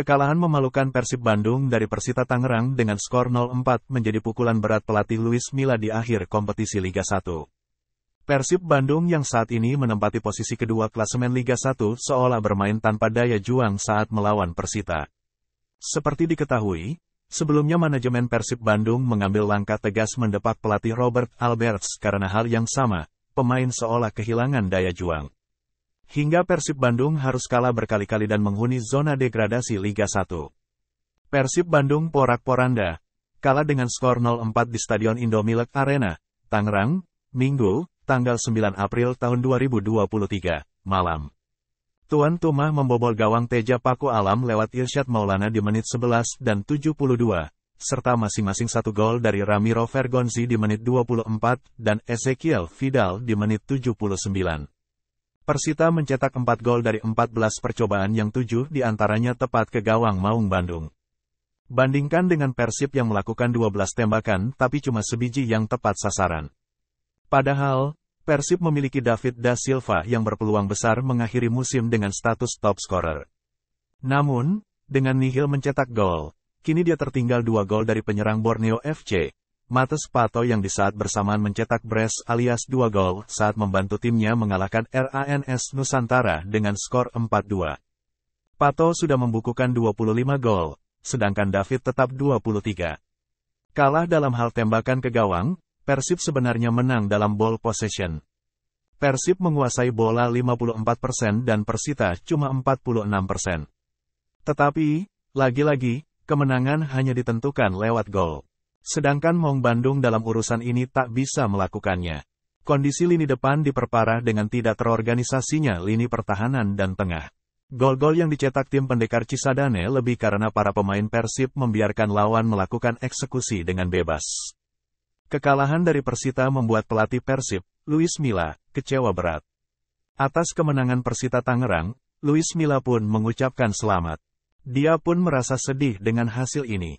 Kekalahan memalukan Persib Bandung dari Persita Tangerang dengan skor 0-4 menjadi pukulan berat pelatih Luis Milla di akhir kompetisi Liga 1. Persib Bandung yang saat ini menempati posisi kedua klasemen Liga 1 seolah bermain tanpa daya juang saat melawan Persita. Seperti diketahui, sebelumnya manajemen Persib Bandung mengambil langkah tegas mendepak pelatih Robert Alberts karena hal yang sama, pemain seolah kehilangan daya juang hingga Persib Bandung harus kalah berkali-kali dan menghuni zona degradasi Liga 1. Persib Bandung porak-poranda, kalah dengan skor 0-4 di Stadion Indomilk Arena, Tangerang, Minggu, tanggal 9 April tahun 2023, malam. Tuan Tumah membobol gawang Teja Paku Alam lewat Irsyad Maulana di menit 11 dan 72, serta masing-masing satu gol dari Ramiro Vergonzi di menit 24 dan Ezekiel Vidal di menit 79. Persita mencetak 4 gol dari 14 percobaan yang 7 diantaranya tepat ke gawang Maung Bandung. Bandingkan dengan Persib yang melakukan 12 tembakan tapi cuma sebiji yang tepat sasaran. Padahal, Persib memiliki David Da Silva yang berpeluang besar mengakhiri musim dengan status top scorer. Namun, dengan nihil mencetak gol, kini dia tertinggal dua gol dari penyerang Borneo FC, Mates Pato yang di saat bersamaan mencetak brace alias dua gol saat membantu timnya mengalahkan RANS Nusantara dengan skor 4-2. Pato sudah membukukan 25 gol, sedangkan David tetap 23. Kalah dalam hal tembakan ke gawang, Persib sebenarnya menang dalam ball possession. Persib menguasai bola 54% dan Persita cuma 46%. Tetapi, lagi-lagi, kemenangan hanya ditentukan lewat gol. Sedangkan Hong Bandung dalam urusan ini tak bisa melakukannya. Kondisi lini depan diperparah dengan tidak terorganisasinya lini pertahanan dan tengah. Gol-gol yang dicetak tim pendekar Cisadane lebih karena para pemain Persib membiarkan lawan melakukan eksekusi dengan bebas. Kekalahan dari Persita membuat pelatih Persib, Luis Mila, kecewa berat. Atas kemenangan Persita Tangerang, Luis Mila pun mengucapkan selamat. Dia pun merasa sedih dengan hasil ini.